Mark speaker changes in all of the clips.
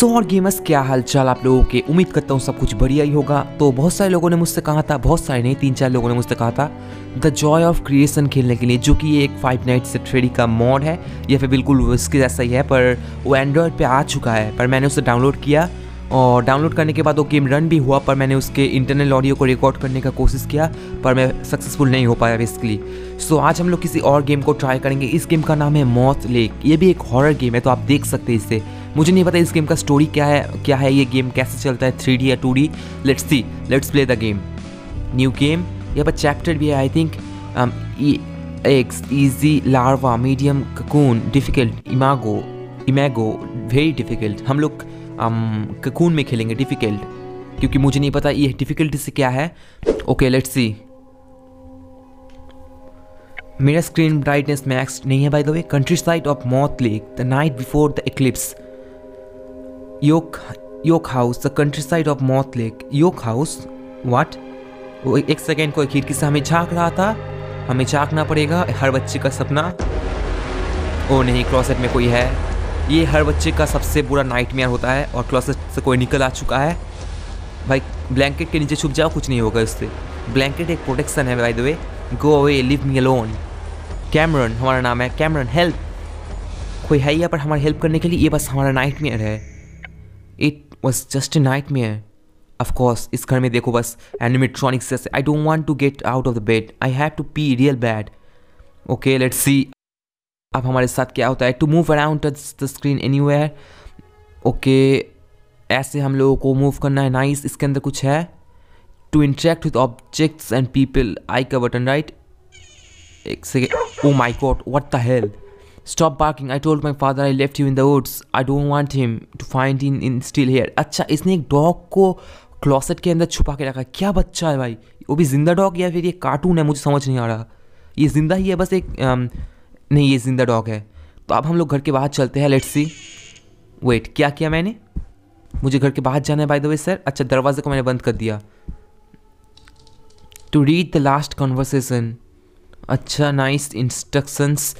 Speaker 1: सो और गेमर्स क्या हाल चाल आप लोगों के उम्मीद करता हूँ सब कुछ बढ़िया ही होगा तो बहुत सारे लोगों ने मुझसे कहा था बहुत सारे नहीं तीन चार लोगों ने मुझसे कहा था द जॉय ऑफ क्रिएशन खेलने के लिए जो कि एक फाइव नाइट से थ्रेडी का मॉड है या फिर बिल्कुल उसके जैसा ही है पर वो एंड्रॉयड पर आ चुका है पर मैंने उसे डाउनलोड किया और डाउनलोड करने के बाद वो गेम रन भी हुआ पर मैंने उसके इंटरनल ऑडियो को रिकॉर्ड करने का कोशिश किया पर मैं सक्सेसफुल नहीं हो पाया बेसिकली सो so, आज हम लोग किसी और गेम को ट्राई करेंगे इस गेम का नाम है मौत लेक ये भी एक हॉरर गेम है तो आप देख सकते हैं इसे मुझे नहीं पता इस गेम का स्टोरी क्या है क्या है ये गेम कैसे चलता है थ्री या two let's see let's play the game new game यहाँ पर चैप्टर भी है I think um, e, eggs, easy larva medium cocoon difficult imago imago very difficult हम लोग ककून um, में खेलेंगे डिफ़िकल्ट क्योंकि मुझे नहीं पता ये डिफ़िकल्टी से क्या है ओके लेट्स सी मेरा स्क्रीन ब्राइटनेस मैक्स नहीं है by the way countryside of moth lake the night before the eclipse York, York House, the countryside of Moth Lake. York House? What? वो एक second को खिड़की से हमें झाँक रहा था हमें झाँकना पड़ेगा हर बच्चे का सपना ओ नहीं क्लॉसेट में कोई है ये हर बच्चे का सबसे बुरा मेयर होता है और क्लॉसेट से कोई निकल आ चुका है भाई ब्लैंकेट के नीचे छुप जाओ कुछ नहीं होगा इससे ब्लैंकेट एक प्रोटेक्शन है by the way go away leave me alone Cameron हमारा नाम है कैमरन हेल्प कोई है यहाँ पर हमारी हेल्प करने के लिए ये बस हमारा नाइट है it was just a nightmare of course इस घर में देखो बस animatronics I don't want to get out of the bed I have to pee real bad okay let see अब हमारे साथ क्या होता है to move around touch the screen anywhere okay ऐसे हम लोगों को मूव करना है नाइस इसके अंदर कुछ है to interact with objects and people I का बटन राइट एक second oh my god what the hell stop barking I told my father I left you in the woods I don't want him to find in in still here अच्छा इसने एक dog को closet के अंदर छुपा के रखा क्या बच्चा है भाई वो भी जिंदा डॉग या फिर ये कार्टून है मुझे समझ नहीं आ रहा ये जिंदा ही है बस एक आम, um, नहीं ये जिंदा डॉग है तो अब हम लोग घर के बाहर चलते हैं लेट्स सी वेट क्या किया मैंने मुझे घर के बाहर जाना है बाय द वे सर अच्छा दरवाजे को मैंने बंद कर दिया to read the last conversation अच्छा नाइस इंस्ट्रक्शंस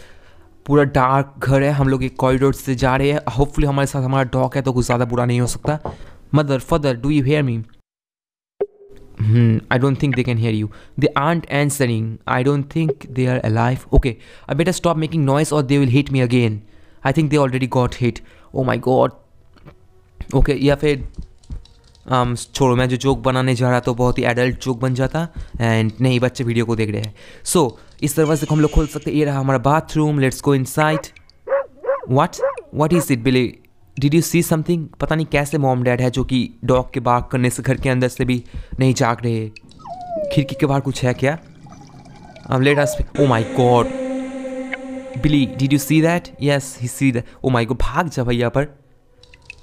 Speaker 1: पूरा डार्क घर है हम लोग एक कॉरिडोर से जा रहे हैं होपफुली हमारे साथ हमारा डॉग है तो कुछ ज़्यादा बुरा नहीं हो सकता mother father do you hear me I don't think they can hear you they aren't answering I don't think they are alive okay I better stop making noise और they will hit me again I think they already got hit oh my god okay या फिर um, छोड़ो मैं जो joke बनाने जा रहा तो बहुत ही एडल्ट जोक बन जाता एंड नहीं बच्चे वीडियो को देख रहे हैं सो so, इस दरवाजे को हम लोग खोल सकते ये रहा हमारा bathroom let's go inside what what is it Billy did you see something पता नहीं कैसे मॉम डैड है जो कि डॉग के बाग करने से घर के अंदर से भी नहीं जाग रहे खिड़की के बाहर कुछ है क्या um, let us oh my god Billy did you see that yes he see that oh my god भाग जा भैया पर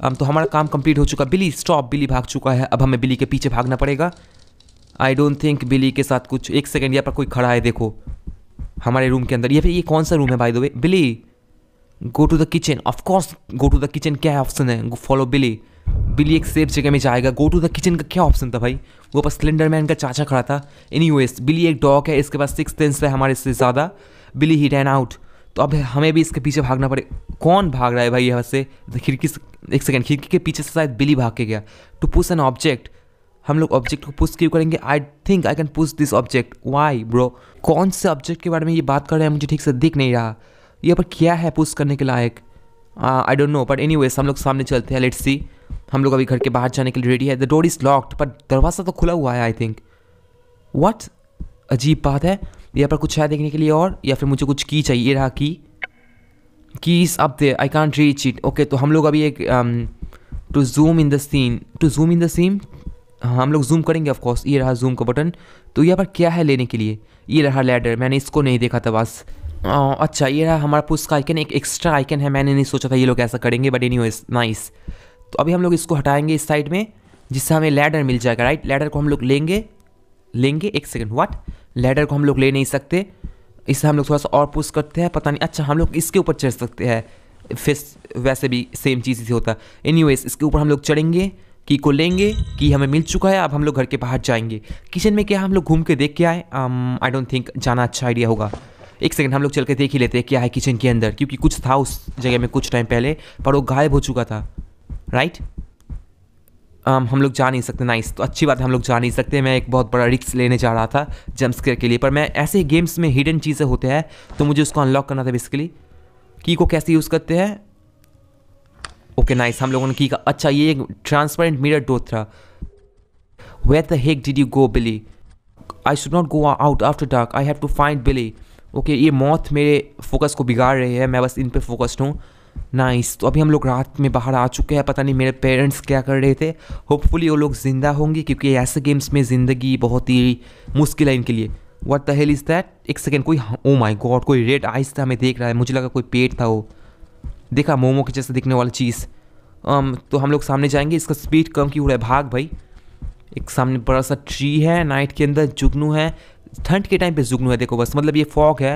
Speaker 1: Um, तो हमारा काम कंप्लीट हो चुका बिली स्टॉप बिली भाग चुका है अब हमें बिली के पीछे भागना पड़ेगा आई डोंट थिंक बिली के साथ कुछ एक सेकेंड यहाँ पर कोई खड़ा है देखो हमारे रूम के अंदर या फिर ये कौन सा रूम है भाई दो Billy go to the kitchen of course go to the kitchen क्या ऑप्शन है फॉलो बिली बिली एक सेफ जगह में जाएगा गो टू द किचन का क्या ऑप्शन था भाई वो पास सिलेंडर मैन का चाचा खड़ा था एनी बिली एक डॉग है इसके पास सिक्स टेंस है हमारे से ज़्यादा बिली ही रैन आउट तो अब हमें भी इसके पीछे भागना पड़े कौन भाग रहा है भाई यहाँ से तो खिड़की एक सेकेंड खिड़की के पीछे से शायद बिली भाग के गया टू पुश एन ऑब्जेक्ट हम लोग ऑब्जेक्ट को पुश क्यों करेंगे I think I can push this object why bro कौन से ऑब्जेक्ट के बारे में ये बात कर रहे हैं मुझे ठीक से दिख नहीं रहा ये पर क्या है पुश करने के लायक I don't know but any हम लोग सामने चलते हैं लेट्स सी हम लोग अभी घर के बाहर जाने के लिए रेडी है द डोर इज़ लॉक्ड पर दरवाज़ा तो खुला हुआ है आई थिंक वट अजीब बात है यहाँ पर कुछ है देखने के लिए और या फिर मुझे कुछ की चाहिए रहा की keys up they I can't reach it okay तो हम लोग अभी एक to zoom in the scene to zoom in the scene हम लोग जूम करेंगे ऑफकोर्स ये रहा जूम का बटन तो यहाँ पर क्या है लेने के लिए ये रहा लेडर मैंने इसको नहीं देखा था बस अच्छा ये रहा हमारा पुश का आइकन एक एक्स्ट्रा आइकन है मैंने नहीं सोचा था ये लोग ऐसा करेंगे बट एनी नाइस तो अभी हम लोग इसको हटाएंगे इस साइड में जिससे हमें लैडर मिल जाएगा राइट लैडर को हम लोग लेंगे लेंगे एक सेकेंड वाट लेडर को हम लोग ले नहीं सकते इससे हम लोग थोड़ा सा और पुश करते हैं पता नहीं अच्छा हम लोग इसके ऊपर चढ़ सकते हैं फिर वैसे भी सेम चीज़ ही होता एनी इसके ऊपर हम लोग चढ़ेंगे की को लेंगे की हमें मिल चुका है अब हम लोग घर के बाहर जाएंगे किचन में क्या हम लोग घूम के देख के आए आई डोंट थिंक जाना अच्छा आइडिया होगा एक सेकंड हम लोग चल के देख ही लेते हैं क्या है किचन के अंदर क्योंकि कुछ था उस जगह में कुछ टाइम पहले पर वो गायब हो चुका था राइट आम, um, हम लोग जा नहीं सकते नाइस तो अच्छी बात है हम लोग जा नहीं सकते मैं एक बहुत बड़ा रिक्स लेने जा रहा था जम्पस्केयर के लिए पर मैं ऐसे गेम्स में हिडन चीज़ें होते हैं तो मुझे उसको अनलॉक करना था बेसिकली की को कैसे यूज़ करते हैं ओके नाइस हम लोगों ने की का अच्छा ये एक ट्रांसपेरेंट मिरर डोर था where the heck did you go Billy I should not go out after dark I have to find Billy okay ये मौत मेरे फोकस को बिगाड़ रही है मैं बस इन पर फोकस्ड हूँ नाइस nice. तो अभी हम लोग रात में बाहर आ चुके हैं पता नहीं मेरे पेरेंट्स क्या कर रहे थे होपफुली वो लोग ज़िंदा होंगे क्योंकि ऐसे गेम्स में ज़िंदगी बहुत ही मुश्किल है इनके लिए what the hell is that एक सेकेंड कोई ओ माई गॉड कोई रेड आइस था हमें देख रहा है मुझे लगा कोई पेट था वो देखा मोमो के जैसे दिखने वाला चीज़ um, तो हम लोग सामने जाएंगे इसका स्पीड कम क्यों हो रहा है भाग भाई एक सामने बड़ा सा ट्री है नाइट के अंदर जुगनू है ठंड के टाइम पे जुगनू है देखो बस मतलब ये फॉग है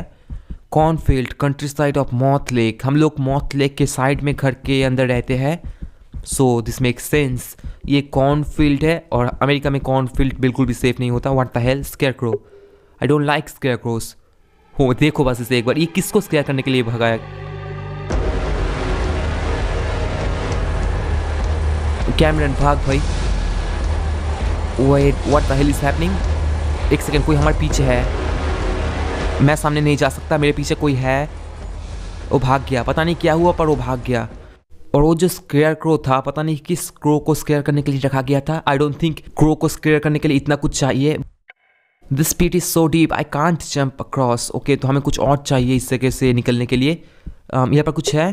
Speaker 1: कॉर्नफील्ड कंट्री साइड ऑफ मौत लेक हम लोग मौत लेक के साइड में घर के अंदर रहते हैं सो दिस मेक सेंस ये कॉर्नफील्ड है और अमेरिका में कॉर्नफील्ड बिल्कुल भी सेफ नहीं होता what the hell scarecrow I don't like scarecrows हो देखो बस इसे एक बार ये किसको स्केयर करने के लिए भगाया कैमरन भाग भाई wait what the hell is happening एक सेकेंड कोई हमारे पीछे है मैं सामने नहीं जा सकता मेरे पीछे कोई है वो भाग गया पता नहीं क्या हुआ पर वो भाग गया और वो जो स्क्रेयर क्रो था पता नहीं किस क्रो को स्क्रेयर करने के लिए रखा गया था आई डोंट थिंक क्रो को स्क्रेयर करने के लिए इतना कुछ चाहिए this pit is so deep I can't jump across okay तो हमें कुछ और चाहिए इस जगह से निकलने के लिए um, यहाँ पर कुछ है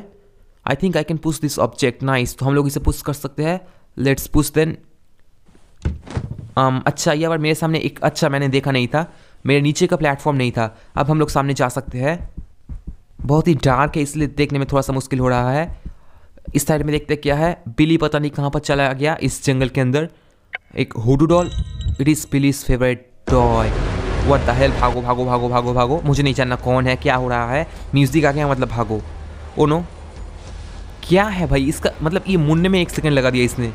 Speaker 1: I think I can push this object nice तो हम लोग इसे पुश कर सकते हैं लेट्स पुश देन अच्छा यह बार मेरे सामने एक अच्छा मैंने देखा नहीं था मेरे नीचे का प्लेटफॉर्म नहीं था अब हम लोग सामने जा सकते हैं बहुत ही डार्क है इसलिए देखने में थोड़ा सा मुश्किल हो रहा है इस साइड में देखते क्या है बिली पता नहीं कहाँ पर चला गया इस जंगल के अंदर एक hoodoo doll it is Billy's favourite toy what the hell भागो भागो भागो भागो भागो मुझे नहीं जानना कौन है क्या हो रहा है म्यूज़िक आ गया मतलब भागो ओ oh नो क्या है भाई इसका मतलब ये मुन्ने में एक सेकंड लगा दिया इसने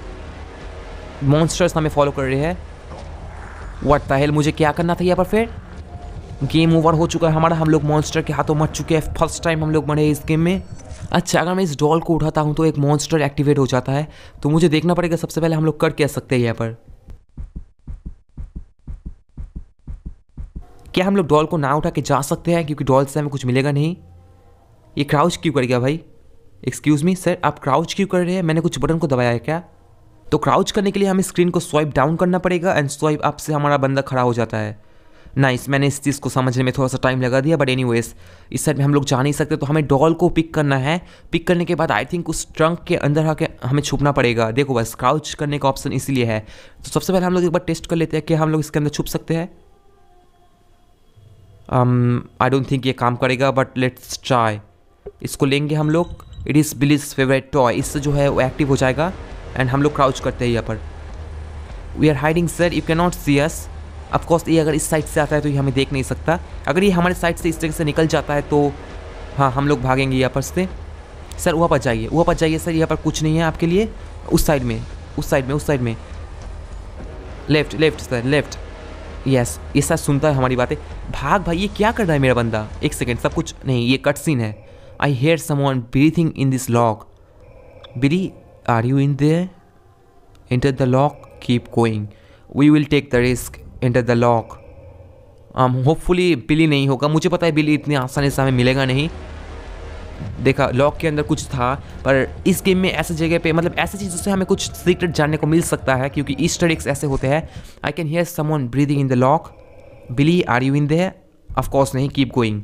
Speaker 1: मॉन्स्टर्स हमें फॉलो कर रहे हैं वट द हेल मुझे क्या करना था यहाँ पर फिर गेम ओवर हो चुका है हमारा हम लोग मॉन्स्टर के हाथों मर चुके हैं फर्स्ट टाइम हम लोग मरे इस गेम में अच्छा अगर मैं इस डॉल को उठाता हूँ तो एक मॉन्स्टर एक्टिवेट हो जाता है तो मुझे देखना पड़ेगा सबसे पहले हम लोग कर क्या सकते हैं यहाँ पर क्या हम लोग डॉल को ना उठा के जा सकते हैं क्योंकि डॉल से हमें कुछ मिलेगा नहीं ये क्राउच क्यों कर गया भाई एक्सक्यूज़ मी सर आप क्राउच क्यों कर रहे हैं मैंने कुछ बटन को दबाया है क्या तो क्राउच करने के लिए हमें स्क्रीन को स्वाइप डाउन करना पड़ेगा एंड स्वाइप अप से हमारा बंदा खड़ा हो जाता है नाइस nice, मैंने इस चीज़ को समझने में थोड़ा सा टाइम लगा दिया बट एनी इस साइड में हम लोग जा नहीं सकते तो हमें डॉल को पिक करना है पिक करने के बाद आई थिंक उस ट्रंक के अंदर आके हमें छुपना पड़ेगा देखो बस क्राउच करने का ऑप्शन इसीलिए है तो सबसे पहले हम लोग एक बार टेस्ट कर लेते हैं कि हम लोग इसके अंदर छुप सकते हैं आई डोंट थिंक ये काम करेगा बट लेट्स ट्राई इसको लेंगे हम लोग it is Billy's favourite toy इससे जो है वो एक्टिव हो जाएगा एंड हम लोग क्राउच करते हैं यहाँ पर we are hiding sir you can not see us of course ये अगर इस साइड से आता है तो ये हमें देख नहीं सकता अगर ये हमारे साइड से इस तरह से निकल जाता है तो हाँ हम लोग भागेंगे यहाँ पर से सर वहाँ पर जाइए वहाँ पर जाइए सर यहाँ पर कुछ नहीं है आपके लिए उस साइड में उस साइड में उस साइड में left left sir left yes ये सर सुनता है हमारी बातें भाग भाई ये क्या कर रहा है मेरा बंदा एक सेकेंड सब कुछ नहीं ये कट सीन है I hear someone breathing in this lock ब्री Are you in there? Enter the lock, keep going. We will take the risk. Enter the lock. Hopefully um, Billy नहीं होगा मुझे पता है बिली इतनी आसानी से हमें मिलेगा नहीं देखा लॉक के अंदर कुछ था पर इस गेम में ऐसे जगह पे मतलब ऐसी चीज़ों से हमें कुछ सीक्रेट जानने को मिल सकता है क्योंकि ईस्टर एग्स ऐसे होते हैं I can hear someone breathing in the lock Billy are you in the of course नहीं कीप गोइंग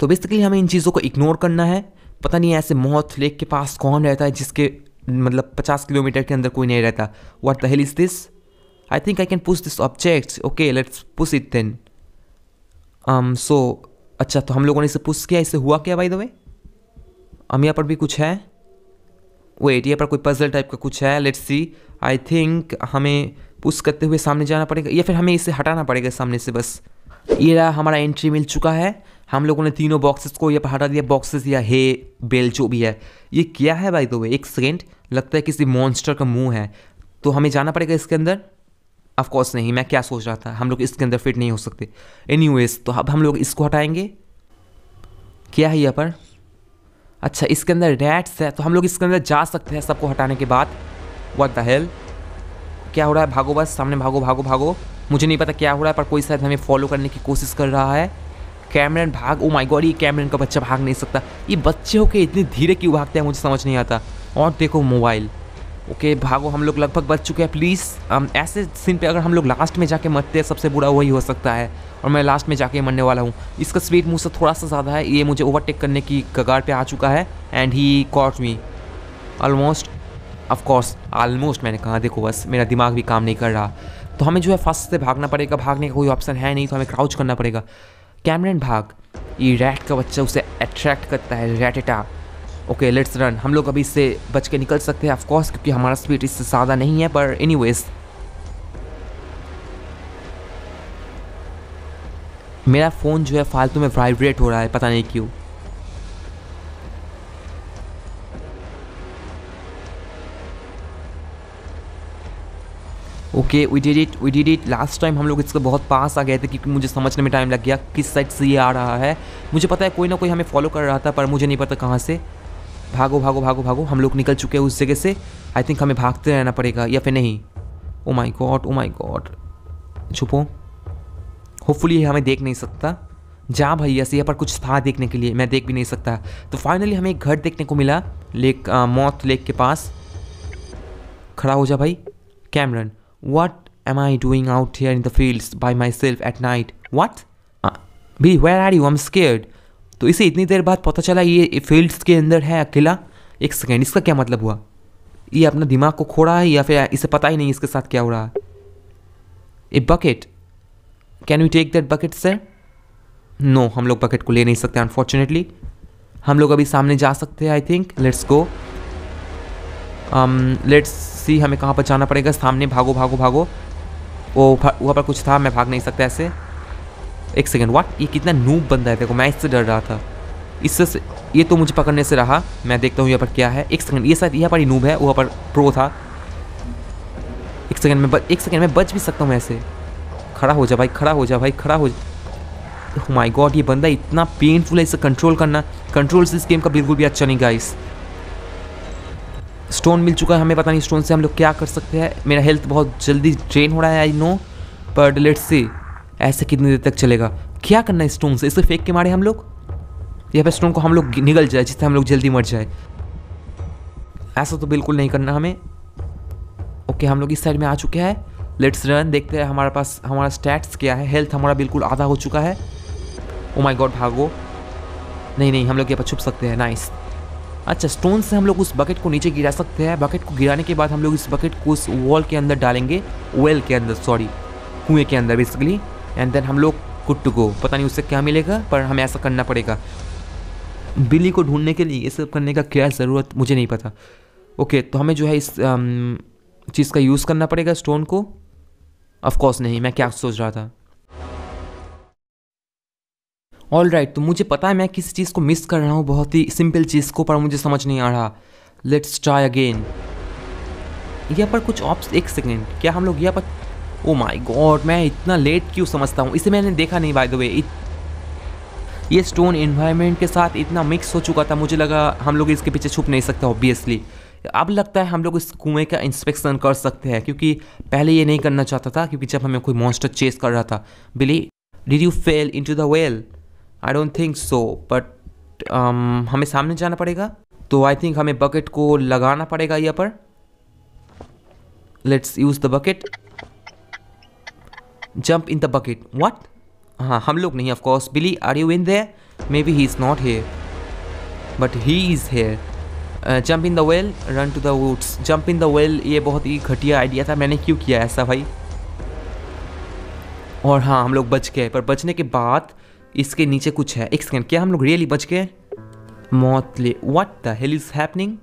Speaker 1: तो बेसिकली हमें इन चीज़ों को इग्नोर करना है पता नहीं ऐसे मौत लेक के पास कौन रहता है जिसके मतलब पचास किलोमीटर के अंदर कोई नहीं रहता what the hell is this I think I can push this object okay let's push it then so अच्छा तो हम लोगों ने इसे पुश किया इसे हुआ क्या भाई दो हम यहाँ पर भी कुछ है वेट यहाँ पर कोई पजल टाइप का कुछ है लेट्स सी आई थिंक हमें पुश करते हुए सामने जाना पड़ेगा या फिर हमें इसे हटाना पड़ेगा सामने से बस ये रहा हमारा एंट्री मिल चुका है हम लोगों ने तीनों बॉक्सेस को यह हटा दिया बॉक्सेस या हे बेल जो भी है ये क्या है भाई दो वे एक सेकेंड लगता है किसी मॉन्स्टर का मुंह है तो हमें जाना पड़ेगा इसके अंदर ऑफकोर्स नहीं मैं क्या सोच रहा था हम लोग इसके अंदर फिट नहीं हो सकते एनी तो अब हम लोग इसको हटाएंगे क्या है यहाँ पर अच्छा इसके अंदर रैट्स है तो हम लोग इसके अंदर जा सकते हैं सबको हटाने के बाद वट द हेल क्या हो रहा है भागो बस सामने भागो भागो भागो मुझे नहीं पता क्या हो रहा है पर कोई शायद हमें फॉलो करने की कोशिश कर रहा है कैमरन भाग ओ माय गॉड ये कैमरन का बच्चा भाग नहीं सकता ये बच्चे के इतने धीरे क्यों भागते हैं मुझे समझ नहीं आता और देखो मोबाइल ओके भागो हम लोग लगभग बच चुके हैं प्लीज़ um, ऐसे सीन पे अगर हम लोग लास्ट में जाके मरते हैं सबसे बुरा वही हो सकता है और मैं लास्ट में जाके मरने वाला हूँ इसका स्पीड मुझसे थोड़ा सा ज़्यादा है ये मुझे ओवरटेक करने की कगार पे आ चुका है and he caught me almost of course almost मैंने कहा देखो बस मेरा दिमाग भी काम नहीं कर रहा तो हमें जो है फर्स्ट से भागना पड़ेगा भागने का कोई ऑप्शन है नहीं तो हमें क्राउच करना पड़ेगा कैमरन भाग ये रैट का बच्चा उसे अट्रैक्ट करता है रैटेटा ओके लेट्स रन हम लोग अभी इससे बच के निकल सकते हैं ऑफकोर्स क्योंकि हमारा स्पीड इससे ज़्यादा नहीं है पर एनी मेरा फ़ोन जो है फालतू में वाइब्रेट हो रहा है पता नहीं क्यों okay we did it we did it last time हम लोग इसके बहुत पास आ गए थे क्योंकि मुझे समझने में टाइम लग गया किस साइड से ये आ रहा है मुझे पता है कोई ना कोई हमें फॉलो कर रहा था पर मुझे नहीं पता कहाँ से भागो भागो भागो भागो हम लोग निकल चुके हैं उस जगह से आई थिंक हमें भागते रहना पड़ेगा या फिर नहीं oh my god oh my god छुपो होपफुली ये हमें देख नहीं सकता जा भैया से यहाँ पर कुछ था देखने के लिए मैं देख भी नहीं सकता तो फाइनली हमें एक घर देखने को मिला लेक मौत लेक के पास खड़ा हो जा भाई Cameron What am I doing out here in the fields by myself at night? What? भी where are you am scared तो इसे इतनी देर बाद पता चला ये फील्ड्स के अंदर है अकेला एक सेकेंड इसका क्या मतलब हुआ ये अपना दिमाग को खो रहा है या फिर इसे पता ही नहीं इसके साथ क्या हो रहा है a bucket can you take that bucket sir no हम लोग बकेट को ले नहीं सकते अनफॉर्चुनेटली हम लोग अभी सामने जा सकते हैं I think let's go let's see हमें कहाँ पर जाना पड़ेगा सामने भागो भागो भागो वो वहाँ पर कुछ था मैं भाग नहीं सकता ऐसे एक सेकेंड वाट ये कितना नूब बंदा है देखो मैं इससे डर रहा था इससे ये तो मुझे पकड़ने से रहा मैं देखता हूँ यहाँ पर क्या है एक सेकंड ये शायद यहाँ पर ही नूब है वहाँ पर प्रो था एक सेकंड में ब, एक सेकंड में बच भी सकता हूँ ऐसे खड़ा हो जा भाई खड़ा हो जा भाई खड़ा हो माई गॉड oh ये बंदा इतना पेनफुल है इसे कंट्रोल करना कंट्रोल से इस गेम का बिल्कुल भी अच्छा नहीं गाइस स्टोन मिल चुका है हमें पता नहीं स्टोन से हम लोग क्या कर सकते हैं मेरा हेल्थ बहुत जल्दी ड्रेन हो रहा है आई नो पर डिलेट से ऐसे कितने देर तक चलेगा क्या करना है स्टोन से इसे फेंक के मारे हम लोग या फिर स्टोन को हम लोग निकल जाए जिससे हम लोग जल्दी मर जाए ऐसा तो बिल्कुल नहीं करना हमें ओके हम लोग इस साइड में आ चुके हैं लेट्स रन देखते हैं हमारे पास हमारा स्टैट्स क्या है हेल्थ हमारा बिल्कुल आधा हो चुका है ओ माई गॉड भागो नहीं नहीं हम लोग यहाँ पर छुप सकते हैं नाइस अच्छा स्टोन से हम लोग उस बकेट को नीचे गिरा सकते हैं बकेट को गिराने के बाद हम लोग इस बकेट को उस वॉल के अंदर डालेंगे वेल के अंदर सॉरी कुएँ के अंदर बेसिकली एंड देन हम लोग कुट को पता नहीं उससे क्या मिलेगा पर हमें ऐसा करना पड़ेगा बिल्ली को ढूंढने के लिए ये सब करने का क्या ज़रूरत मुझे नहीं पता ओके तो हमें जो है इस um, चीज़ का यूज़ करना पड़ेगा स्टोन को ऑफ कोर्स नहीं मैं क्या सोच रहा था ऑल राइट right, तो मुझे पता है मैं किसी चीज़ को मिस कर रहा हूँ बहुत ही सिंपल चीज़ को पर मुझे समझ नहीं आ रहा लेट्स ट्राई अगेन यह पर कुछ ऑप्स एक सेकेंड क्या हम लोग यह पर ओ माई गॉड मैं इतना लेट क्यों समझता हूँ इसे मैंने देखा नहीं बाय द वे ये स्टोन इन्वायरमेंट के साथ इतना मिक्स हो चुका था मुझे लगा हम लोग इसके पीछे छुप नहीं सकते ऑब्वियसली अब लगता है हम लोग इस कुएं का इंस्पेक्शन कर सकते हैं क्योंकि पहले ये नहीं करना चाहता था क्योंकि जब हमें कोई मॉन्स्टर चेस कर रहा था Billy did you fell into the well I don't think so but हमें सामने जाना पड़ेगा तो आई थिंक हमें बकेट को लगाना पड़ेगा यहाँ पर let's use the bucket jump in the bucket what हाँ हम लोग नहीं of course Billy are you in there maybe he is not here but he is here jump in the well run to the woods jump in the well ये बहुत ही घटिया idea था मैंने क्यों किया ऐसा भाई और हाँ हम लोग बच गए पर बचने के बाद इसके नीचे कुछ है एक सेकेंड क्या हम लोग रियली बच गए मोतले what the hell is happening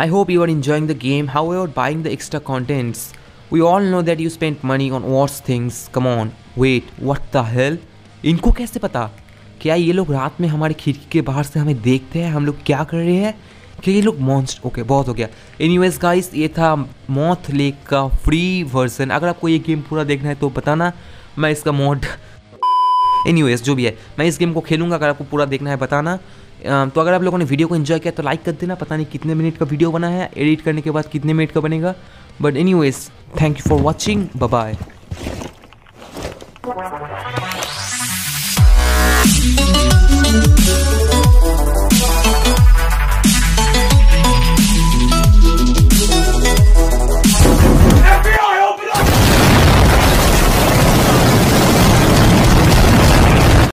Speaker 1: I hope you are enjoying the game, however, buying the extra contents. We all know that you spent money on worse things. Come on, wait what the hell इनको कैसे पता क्या ये लोग रात में हमारी खिड़की के बाहर से हमें देखते हैं हम लोग क्या कर रहे हैं क्या ये लोग मॉन्स्ट ओके बहुत हो गया एनी वेज गाइस ये था मौत लेक का फ्री वर्जन अगर आपको ये गेम पूरा देखना है तो बताना मैं इसका मोड एनी जो भी है मैं इस गेम को खेलूँगा अगर आपको पूरा देखना है बताना तो अगर आप लोगों ने वीडियो को एंजॉय किया तो लाइक कर देना पता नहीं कितने मिनट का वीडियो बना है एडिट करने के बाद कितने मिनट का बनेगा but any thank you for watching bye